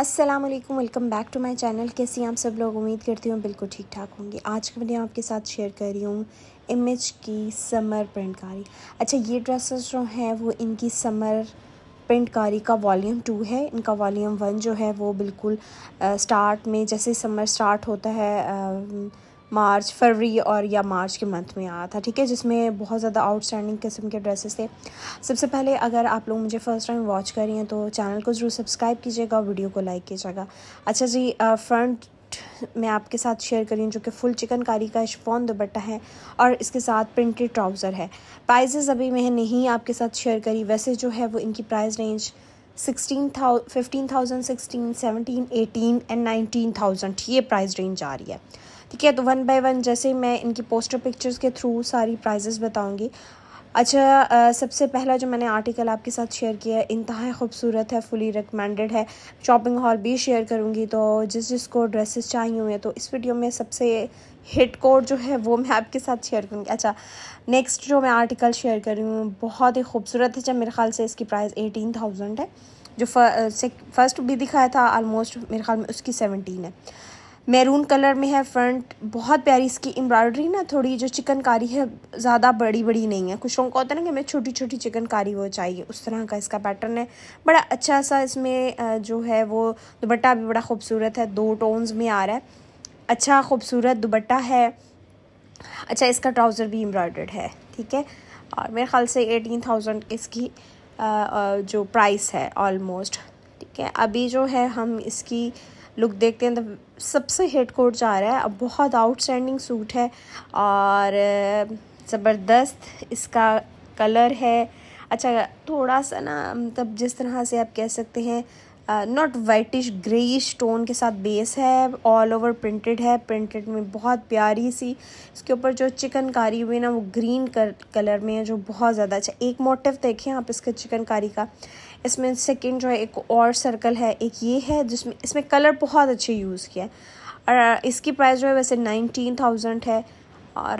Aslam welcome back to my channel कैसी आप सब लोग उम्मीद करती हूँ बिल्कुल ठीक ठाक होंगे आज की वीडियो आपके साथ शेयर कर रही हूँ इमेज की समर प्रिंटकारी अच्छा ये ड्रेसेस जो हैं वो इनकी समर प्रिंटकारी का वॉल्यूम टू है इनका वॉल्यूम वन जो है वो बिल्कुल आ, स्टार्ट में जैसे समर स्टार्ट होता है आ, मार्च फरवरी और या मार्च के मंथ में आया था ठीक है जिसमें बहुत ज़्यादा आउटस्टैंडिंग किस्म के ड्रेसेस थे सबसे पहले अगर आप लोग मुझे फर्स्ट टाइम वॉच कर रही हैं तो चैनल को ज़रूर सब्सक्राइब कीजिएगा और वीडियो को लाइक कीजिएगा अच्छा जी फ्रंट मैं आपके साथ शेयर करी जो कि फुल चिकनकारी का शिफोन दुपट्टा है और इसके साथ प्रिंटेड ट्राउज़र है प्राइजेज़ अभी मैं नहीं आपके साथ शेयर करी वैसे जो है वो इनकी price range sixteen thou fifteen thousand sixteen seventeen eighteen and nineteen thousand ये प्राइस रेंज आ रही है ठीक है तो वन बाय वन जैसे ही मैं इनकी पोस्टर पिक्चर्स के थ्रू सारी प्राइजेस बताऊंगी अच्छा आ, सबसे पहला जो मैंने आर्टिकल आपके साथ शेयर किया है इंतहा खूबसूरत है फुली रिकमेंडेड है शॉपिंग हॉल भी शेयर करूँगी तो जिस जिसको ड्रेसेस चाहिए हुए तो इस वीडियो में सबसे हिट कोड जो है वो मैं आपके साथ शेयर करूँगी अच्छा नेक्स्ट जो मैं आर्टिकल शेयर कर रही हूँ बहुत ही खूबसूरत है जब मेरे ख्याल से इसकी प्राइस एटीन थाउजेंड है जो फर्स्ट भी दिखाया था आलमोस्ट मेरे ख्याल में उसकी सेवनटीन है मैरून कलर में है फ्रंट बहुत प्यारी इसकी एम्ब्रॉयडरी ना थोड़ी जो चिकनकारी है ज़्यादा बड़ी बड़ी नहीं है कुछ लोगों को होता है ना कि हमें छोटी छोटी चिकनकारी वो चाहिए उस तरह का इसका पैटर्न है बड़ा अच्छा सा इसमें जो है वो दुपट्टा भी बड़ा खूबसूरत है दो टोन्स में आ रहा है अच्छा खूबसूरत दुपट्टा है अच्छा इसका ट्राउज़र भी एम्ब्रॉयडर्ड है ठीक है और मेरे ख्याल से एटीन थाउजेंड इसकी आ, जो प्राइस है ऑलमोस्ट ठीक है अभी जो है हम इसकी लुक देखते हैं तो सबसे हिट कोट जा रहा है अब बहुत आउटस्टैंडिंग सूट है और ज़बरदस्त इसका कलर है अच्छा थोड़ा सा ना मतलब जिस तरह से आप कह सकते हैं नॉट वाइटिश ग्रेइश टोन के साथ बेस है ऑल ओवर प्रिंटेड है प्रिंटेड में बहुत प्यारी सी इसके ऊपर जो चिकनकारी हुई ना वो ग्रीन कर, कलर में है जो बहुत ज़्यादा अच्छा एक मोटिव देखें आप इसके चिकनकारी का इसमें सेकेंड जो है एक और सर्कल है एक ये है जिसमें इसमें कलर बहुत अच्छे यूज़ किया और इसकी प्राइस जो है वैसे नाइनटीन थाउजेंड है और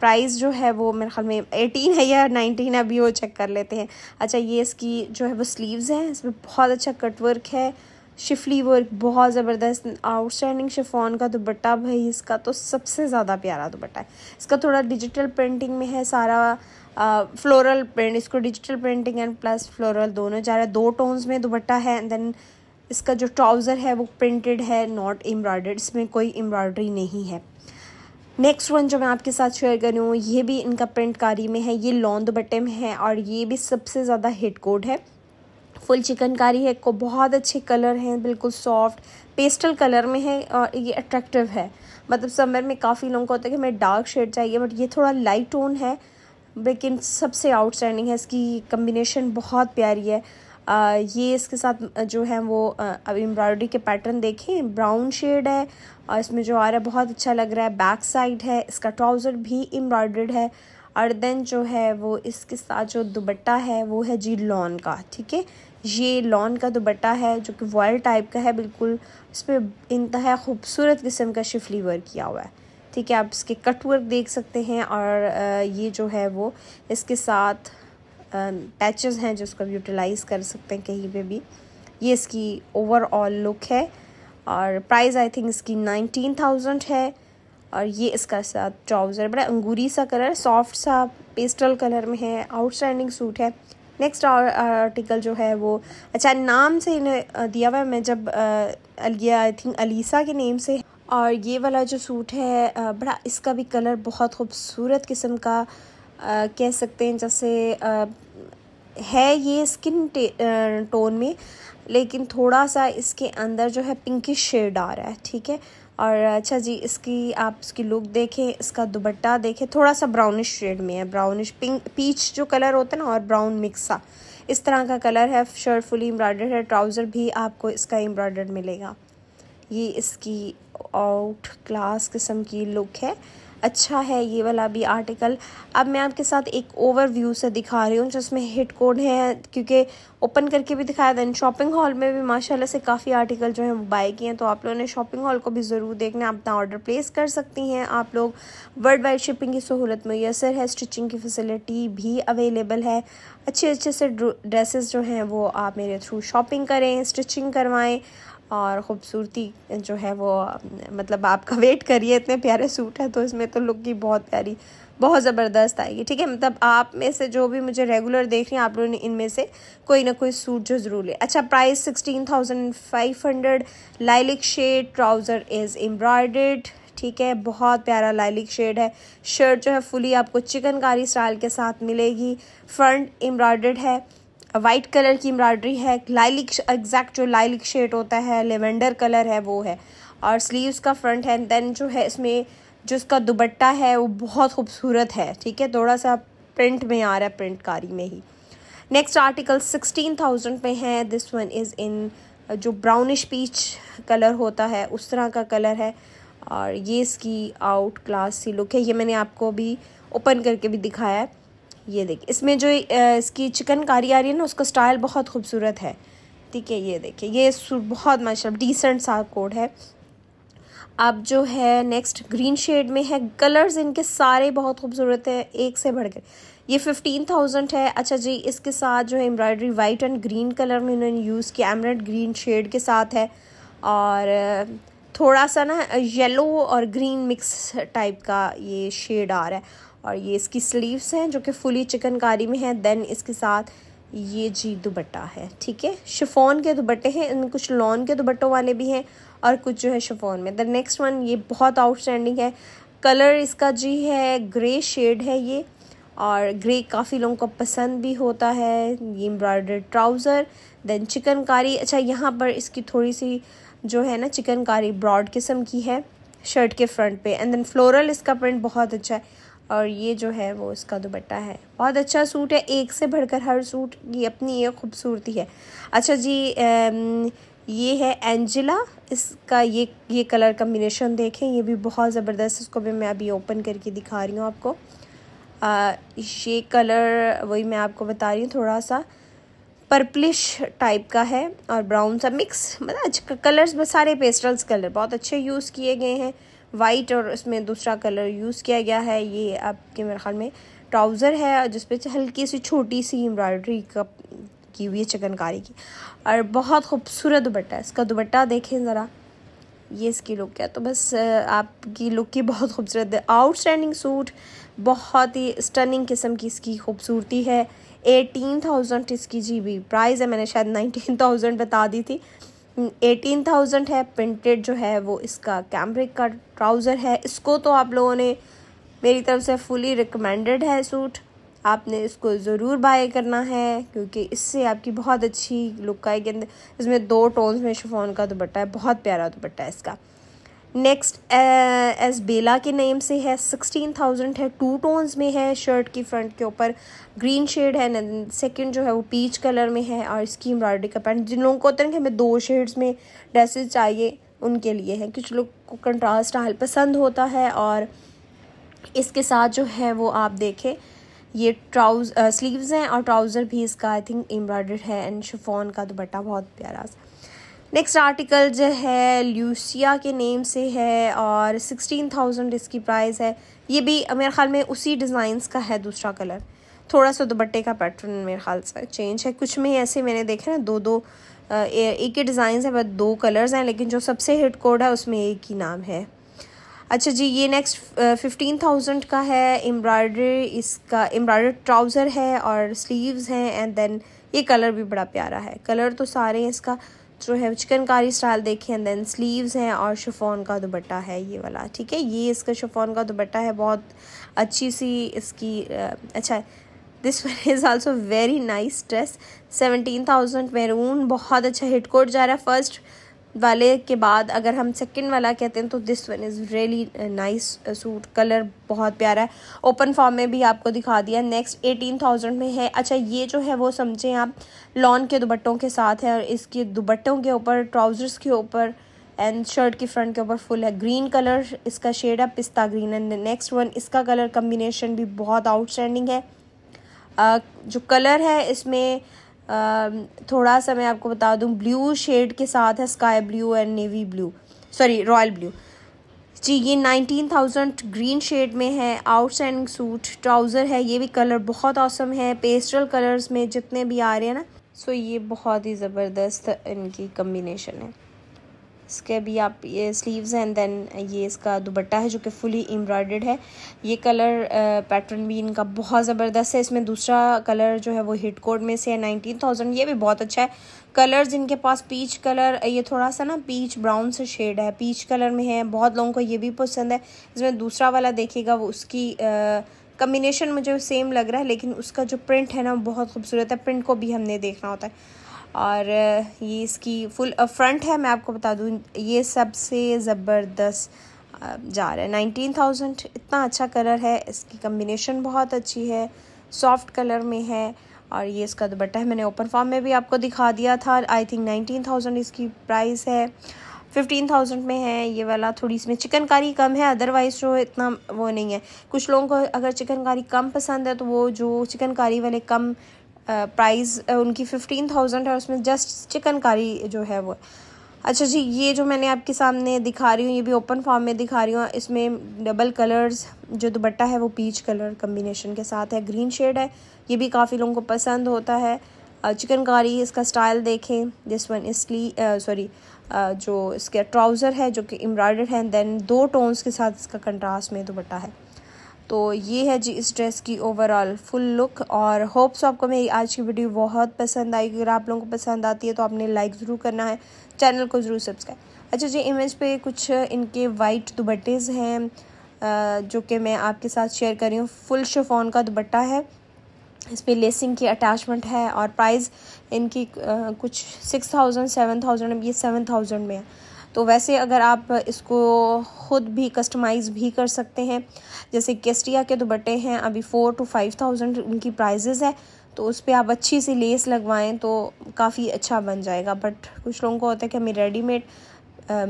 प्राइस जो है वो मेरे ख्याल में एटीन है या नाइनटीन है अभी वो चेक कर लेते हैं अच्छा ये इसकी जो है वो स्लीव्स हैं इसमें बहुत अच्छा कट वर्क है शिफली वर्क बहुत ज़बरदस्त आउटस्टैंडिंग शिफॉन का दुपट्टा भाई इसका तो सबसे ज़्यादा प्यारा दुपट्टा है इसका थोड़ा डिजिटल प्रिंटिंग में है सारा फ्लोरल प्रिंट इसको digital printing and plus floral दोनों जा रहा है दो टोन्स में दुपट्टा है एंड देन इसका जो ट्राउज़र है वो प्रिंटेड है नॉट एम्ब्रॉयडर्ड इसमें कोई एम्ब्रॉयडरी नहीं है नेक्स्ट वन जो मैं आपके साथ शेयर करूँ ये भी इनका प्रिंटकारी में है ये लॉन दुपट्टे में है और ये भी सबसे ज़्यादा हिट कोड है फुल चिकनकारी है को बहुत अच्छे कलर हैं बिल्कुल सॉफ्ट पेस्टल कलर में है और ये अट्रैक्टिव है मतलब समर में काफ़ी लोगों को होता है कि हमें डार्क शेड चाहिए बट ये थोड़ा लाइट टोन है लेकिन सबसे आउटस्टैंडिंग है इसकी कम्बिनेशन बहुत प्यारी है आ, ये इसके साथ जो है वो अब एम्ब्रॉयडरी के पैटर्न देखें ब्राउन शेड है और इसमें जो आ रहा है बहुत अच्छा लग रहा है बैक साइड है इसका ट्राउज़र भी एम्ब्रॉयडर्ड है और देन जो है वो इसके साथ जो दुबट्टा है वो है जी लॉन का ठीक है ये लॉन का दुबट्टा है जो कि वॉयल टाइप का है बिल्कुल इस पर इंतहा खूबसूरत किस्म का शिफली वर्क किया हुआ है ठीक है आप इसके कट वर्क देख सकते हैं और ये जो है वो इसके साथ पैचेस हैं जो उसको यूटिलाइज़ कर सकते हैं कहीं पे भी ये इसकी ओवरऑल लुक है और प्राइस आई थिंक इसकी नाइनटीन थाउजेंड है और ये इसका साथ ट्राउज़र बड़ा अंगूरी सा कलर सॉफ्ट सा पेस्टल कलर में है आउटस्टैंडिंग सूट है नेक्स्ट आर्टिकल जो है वो अच्छा नाम से इन्हें दिया हुआ है मैं जब अलिया आई थिंक अलीसा के नेम से और ये वाला जो सूट है बड़ा इसका भी कलर बहुत खूबसूरत किस्म का आ, कह सकते हैं जैसे आ, है ये स्किन टोन में लेकिन थोड़ा सा इसके अंदर जो है पिंकिश शेड आ रहा है ठीक है और अच्छा जी इसकी आप इसकी लुक देखें इसका दुबट्टा देखें थोड़ा सा ब्राउनिश शेड में है ब्राउनिश पिंक पीच जो कलर होता है ना और ब्राउन मिक्सा इस तरह का कलर है शर्ट फुली एम्ब्रॉयडर्ड है ट्राउज़र भी आपको इसका एम्ब्रॉयडर्ड मिलेगा ये इसकी आउट क्लास किस्म की लुक है अच्छा है ये वाला भी आर्टिकल अब मैं आपके साथ एक ओवरव्यू से दिखा रही हूँ जिसमें हिट कोड है क्योंकि ओपन करके भी दिखाया देन शॉपिंग हॉल में भी माशाल्लाह से काफ़ी आर्टिकल जो है वो बाय किए हैं तो आप लोगों ने शॉपिंग हॉल को भी ज़रूर देखना अपना ऑर्डर प्लेस कर सकती हैं आप लोग वर्ल्ड वाइड शिपिंग की सहूलत मैसर है स्टिचिंग की फैसिलिटी भी अवेलेबल है अच्छे अच्छे से ड्रेसेस जो हैं वो आप मेरे थ्रू शॉपिंग करें स्टिचिंग करवाएँ और ख़ूबसूरती जो है वो मतलब आपका वेट करिए इतने प्यारे सूट है तो इसमें तो लुक की बहुत प्यारी बहुत ज़बरदस्त आएगी ठीक है मतलब आप में से जो भी मुझे रेगुलर देख रहे हैं आप लोगों ने इनमें से कोई ना कोई सूट जो ज़रूर ले अच्छा price sixteen thousand five hundred lilac shade trouser is embroid ठीक है बहुत प्यारा लाइलिक शेड है शर्ट जो है फुली आपको चिकनकारी स्टाइल के साथ मिलेगी फ्रंट एम्ब्रॉयड है वाइट कलर की एम्ब्रॉयडरी है लाइलिक एग्जैक्ट जो लाइलिक शेड होता है लेवेंडर कलर है वो है और स्लीव्स का फ्रंट है देन जो है इसमें जो इसका दुबट्टा है वो बहुत खूबसूरत है ठीक है थोड़ा सा प्रिंट में आ रहा है प्रिंटकारी में ही नेक्स्ट आर्टिकल सिक्सटीन थाउजेंड पे है दिस वन इज़ इन जो ब्राउनिश पीच कलर होता है उस तरह का कलर है और ये इसकी आउट क्लास सी लुक है ये मैंने आपको भी ओपन करके भी दिखाया है ये देखिए इसमें जो इसकी चिकनकारी आ रही है ना उसका स्टाइल बहुत खूबसूरत है ठीक है ये देखिए ये बहुत माशा डिसेंट सा कोड है अब जो है नेक्स्ट ग्रीन शेड में है कलर्स इनके सारे बहुत खूबसूरत हैं एक से बढ़कर ये फिफ्टीन थाउजेंड है अच्छा जी इसके साथ जो है embroidery white and green colour में इन्होंने यूज़ किया एमरेड ग्रीन शेड के साथ है और थोड़ा सा ना येलो और ग्रीन मिक्स टाइप का ये शेड आ रहा है और ये इसकी स्लीव्स हैं जो कि फुली चिकनकारी में है देन इसके साथ ये जी दुबट्टा है ठीक है शिफोन के दुबट्टे हैं इनमें कुछ लॉन के दुबट्टों वाले भी हैं और कुछ जो है शिफोन में द नेक्स्ट वन ये बहुत आउटस्टैंडिंग है कलर इसका जी है ग्रे शेड है ये और ग्रे काफ़ी लोगों को पसंद भी होता है ये एम्ब्रॉयडर ट्राउज़र देन चिकनकारी अच्छा यहाँ पर इसकी थोड़ी सी जो है ना चिकनकारी ब्रॉड किस्म की है शर्ट के फ्रंट पे एंड देन फ्लोरल इसका प्रिंट बहुत अच्छा है और ये जो है वो इसका दुपट्टा है बहुत अच्छा सूट है एक से बढ़कर हर सूट की अपनी ये खूबसूरती है अच्छा जी ये है एंजिला इसका ये ये कलर कम्बिनेशन देखें ये भी बहुत ज़बरदस्त इसको भी मैं अभी ओपन करके दिखा रही हूँ आपको ये कलर वही मैं आपको बता रही हूँ थोड़ा सा पर्पलिश टाइप का है और ब्राउन सा मिक्स मतलब अच्छा कलर्स सारे पेस्टल्स कलर बहुत अच्छे यूज़ किए गए हैं वाइट और इसमें दूसरा कलर यूज़ किया गया है ये आपके मेरे ख्याल में ट्राउज़र है जिस पे हल्की सी छोटी सी एम्ब्रॉयडरी कप की हुई है चिकनकारी की और बहुत खूबसूरत दुपट्टा है इसका दुपट्टा देखें ज़रा ये इसकी लुक है तो बस आपकी लुक की बहुत खूबसूरत है आउटस्टैंडिंग सूट बहुत ही स्टनिंग किस्म की इसकी खूबसूरती है एटीन थाउजेंड इसकी जी भी प्राइस है मैंने शायद नाइनटीन थाउजेंड बता दी थी एटीन थाउजेंड है प्रिंटेड जो है वो इसका कैमरिक का ट्राउज़र है इसको तो आप लोगों ने मेरी तरफ से फुली रिकमेंडेड है सूट आपने इसको ज़रूर बाय करना है क्योंकि इससे आपकी बहुत अच्छी लुक आएगी अंदर इसमें दो टोन्स में शिफोन का दुपट्टा है बहुत प्यारा दुपट्टा है इसका नेक्स्ट एस बेला के नेम से है सिक्सटीन थाउजेंड है टू टोन्स में है शर्ट की फ्रंट के ऊपर ग्रीन शेड है सेकंड जो है वो पीच कलर में है और इसकी एम्ब्रॉयडरी का पैंट जिन लोगों को होता है कि हमें दो शेड्स में ड्रेसेस चाहिए उनके लिए है कुछ लोग को कंट्रास्ट हाल पसंद होता है और इसके साथ जो है वो आप देखें ये ट्राउज स्लीव्स uh, हैं और ट्राउज़र भी इसका आई थिंक एम्ब्रॉयडर है एंड शिफोन का दुपट्टा बहुत प्यारा सा नेक्स्ट आर्टिकल जो है ल्यूसिया के नेम से है और सिक्सटीन थाउजेंड इसकी प्राइस है ये भी मेरे ख्याल में उसी डिज़ाइंस का है दूसरा कलर थोड़ा सा दुपट्टे का पैटर्न मेरे ख्याल से चेंज है कुछ में ऐसे मैंने देखे ना दो दो एक ही डिज़ाइन है बस दो कलर्स हैं लेकिन जो सबसे हिट कोड है उसमें एक ही नाम है अच्छा जी ये नेक्स्ट फिफ्टीन थाउजेंड का है एम्ब्रॉयडरी इसका एम्ब्रॉयडर ट्राउज़र है और स्लीव्स हैं एंड देन ये कलर भी बड़ा प्यारा है कलर तो सारे हैं इसका जो है चिकनकारी स्टाइल देखें एंड देन स्लीव्स हैं और शिफोन का दुबट्टा है ये वाला ठीक है ये इसका शिफोन का दुबट्टा है बहुत अच्छी सी इसकी अच्छा this one is also very nice dress seventeen thousand maroon बहुत अच्छा हिट कोट जा रहा है फर्स्ट वाले के बाद अगर हम सेकंड वाला कहते हैं तो this one is really nice suit colour बहुत प्यारा है ओपन फॉर्म में भी आपको दिखा दिया नेक्स्ट एटीन थाउजेंड में है अच्छा ये जो है वो समझें आप लॉन के दुबट्टों के साथ है और इसके दुबट्टों के ऊपर ट्राउज़र्स के ऊपर एंड शर्ट की फ्रंट के ऊपर फुल है ग्रीन कलर इसका शेड है पिस्ता ग्रीन एंड नेक्स्ट वन इसका कलर कम्बिनेशन भी बहुत आउटस्टैंडिंग है uh, जो कलर है इसमें थोड़ा सा मैं आपको बता दूँ ब्लू शेड के साथ है sky blue and navy blue sorry royal blue जी ये नाइनटीन थाउजेंड ग्रीन शेड में है आउटस्टैंडिंग सूट ट्राउज़र है ये भी कलर बहुत औसम है पेस्टल कलर्स में जितने भी आ रहे हैं ना सो ये बहुत ही ज़बरदस्त इनकी कम्बिनेशन है इसके भी आप ये स्लीव्स हैं देन ये इसका दुबट्टा है जो कि फुली एम्ब्रॉयड है ये कलर पैटर्न भी इनका बहुत ज़बरदस्त है इसमें दूसरा कलर जो है वो हिट कोड में से है नाइनटीन थाउजेंड ये भी बहुत अच्छा है कलर्स इनके पास पीच कलर ये थोड़ा सा ना पीच ब्राउन से शेड है पीच कलर में है बहुत लोगों को ये भी पसंद है इसमें दूसरा वाला देखिएगा वो उसकी कम्बिनेशन मुझे सेम लग रहा है लेकिन उसका जो प्रिंट है ना वो बहुत खूबसूरत है प्रिंट को भी हमने देखना होता है और ये इसकी फुल फ्रंट है मैं आपको बता दूँ ये सबसे ज़बरदस्त जा रहा है नाइनटीन थाउजेंड इतना अच्छा कलर है इसकी कम्बिनेशन बहुत अच्छी है सॉफ्ट कलर में है और ये इसका दुपट्टा है मैंने ओपन फॉर्म में भी आपको दिखा दिया था आई थिंक नाइनटीन थाउजेंड इसकी प्राइस है फिफ्टीन थाउजेंड में है ये वाला थोड़ी इसमें चिकनकारी कम है अदरवाइज़ जो इतना वो नहीं है कुछ लोगों को अगर चिकनकारी कम पसंद है तो वो जो चिकनकारी वाले कम प्राइस उनकी फिफ्टीन थाउजेंड है उसमें जस्ट चिकनकारी जो है वो अच्छा जी ये जो मैंने आपके सामने दिखा रही हूँ ये भी ओपन फॉर्म में दिखा रही हूँ इसमें डबल कलर्स जो दुपट्टा है वो पीच कलर कम्बिनेशन के साथ है ग्रीन शेड है ये भी काफ़ी लोगों को पसंद होता है चिकनकारी इसका स्टाइल देखें दिस वन इसली सॉरी जो इसके ट्राउज़र है जो कि एम्ब्रॉयडर्ड है दैन दो टोन्स के साथ इसका कंट्रास्ट में दुपट्टा है तो ये है जी इस ड्रेस की ओवरऑल फुल लुक और होप्स आपको मेरी आज की वीडियो बहुत पसंद आई अगर आप लोगों को पसंद आती है तो आपने लाइक ज़रूर करना है चैनल को ज़रूर सब्सक्राइब अच्छा जी इमेज पे कुछ इनके वाइट दुबट्टेज़ हैं जो कि मैं आपके साथ शेयर कर रही हूँ फुल शफोन का दुबट्टा है इस पर लेसिंग की अटैचमेंट है और प्राइस इनकी कुछ सिक्स थाउजेंड सेवन थाउजेंड ये सेवन थाउजेंड में है तो वैसे अगर आप इसको ख़ुद भी कस्टमाइज़ भी कर सकते हैं जैसे केस्टिया के दुपट्टे हैं अभी फ़ोर टू फाइव थाउजेंड उनकी प्राइजेज़ है तो उस पर आप अच्छी सी लेस लगवाएं तो काफ़ी अच्छा बन जाएगा बट कुछ लोगों को होता है कि हमें रेडीमेड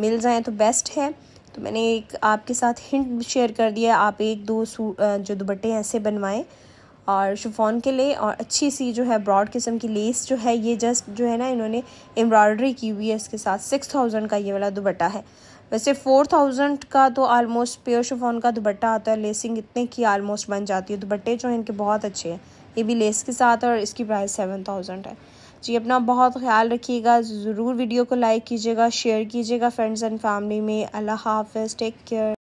मिल जाएँ तो बेस्ट है तो मैंने एक आपके साथ हिंट शेयर कर दिया आप एक दो जो दुपट्टे ऐसे बनवाएँ और शिफॉन के लिए और अच्छी सी जो है ब्रॉड किस्म की लेस जो है ये जस्ट जो है ना इन्होंने एम्ब्रॉयडरी की हुई है इसके साथ सिक्स थाउजेंड का ये वाला दुबट्टा है वैसे फोर थाउजेंड का तो आलमोस्ट प्योर शिफॉन का दुबट्टा आता है लेसिंग इतने की आलमोस्ट बन जाती है दुबट्टे जो हैं इनके बहुत अच्छे हैं ये भी लेस के साथ और इसकी प्राइस सेवन थाउजेंड है जी अपना बहुत ख्याल रखिएगा ज़रूर वीडियो को लाइक कीजिएगा शेयर कीजिएगा फ्रेंड्स एंड फैमिली में अल्लाह हाफ टेक केयर